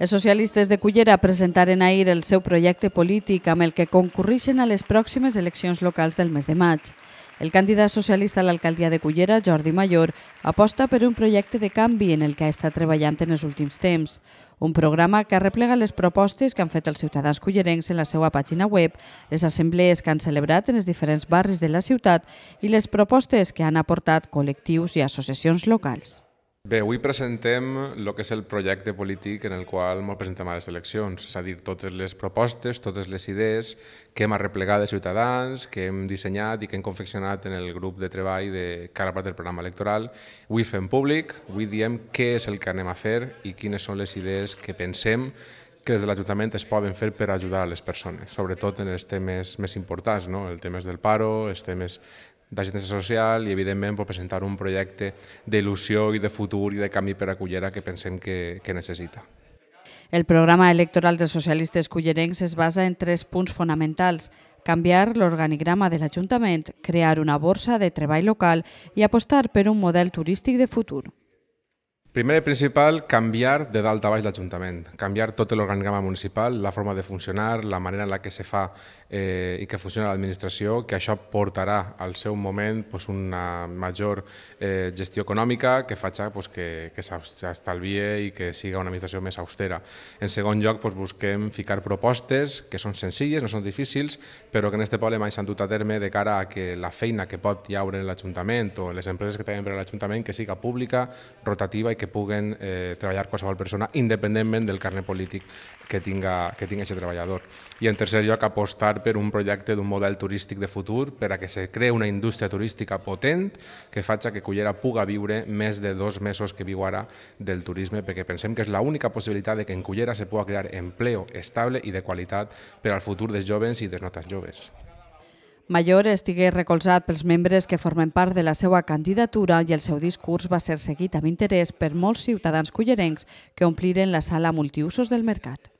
Els socialistes de Cullera presentaren ahir el seu projecte polític amb el que concurrixen a les pròximes eleccions locals del mes de maig. El candidat socialista a l'alcaldia de Cullera, Jordi Mayor, aposta per un projecte de canvi en el que ha estat treballant en els últims temps. Un programa que arreplega les propostes que han fet els ciutadans cullerencs en la seva pàgina web, les assemblees que han celebrat en els diferents barris de la ciutat i les propostes que han aportat col·lectius i associacions locals. Bé, avui presentem el que és el projecte polític en el qual ens presentem a les eleccions, és a dir, totes les propostes, totes les idees que hem arreplegat de Ciutadans, que hem dissenyat i que hem confeccionat en el grup de treball de cara part del programa electoral. Avui fem públic, avui diem què és el que anem a fer i quines són les idees que pensem que des de l'Ajuntament es poden fer per ajudar a les persones, sobretot en els temes més importants, no? el temes del paro, els temes d'agència social i, evidentment, pues, presentar un projecte d'il·lusió i de futur i de canvi per a Cullera que pensem que, que necessita. El programa electoral dels socialistes cullerencs es basa en tres punts fonamentals, canviar l'organigrama de l'Ajuntament, crear una borsa de treball local i apostar per un model turístic de futur. Primer i principal, canviar de dalt a baix l'Ajuntament, canviar tot l'organigrama municipal, la forma de funcionar, la manera en la que se fa eh, i que funciona l'administració, que això portarà al seu moment pues, una major eh, gestió econòmica que faci pues, que, que s'estalvie i que siga una administració més austera. En segon lloc, pues, busquem ficar propostes que són senzilles, no són difícils, però que en este poble mai s'han dut a terme de cara a que la feina que pot hi haure en l'Ajuntament o les empreses que tenen per l'Ajuntament que siga pública, rotativa i que que puguen eh, treballar qualsevol persona independentment del carnet polític que tinga, que tinga aquest treballador. I en tercer lloc, apostar per un projecte d'un model turístic de futur per a que se creï una indústria turística potent que faci que Cullera puga viure més de dos mesos que viu ara del turisme, perquè pensem que és l'única possibilitat de que en Cullera se pugui crear empleo estable i de qualitat per al futur dels joves i dels no joves. Mayor estigué recolzat pels membres que formen part de la seva candidatura i el seu discurs va ser seguit amb interès per molts ciutadans cullerencs que ompliren la sala multiusos del mercat.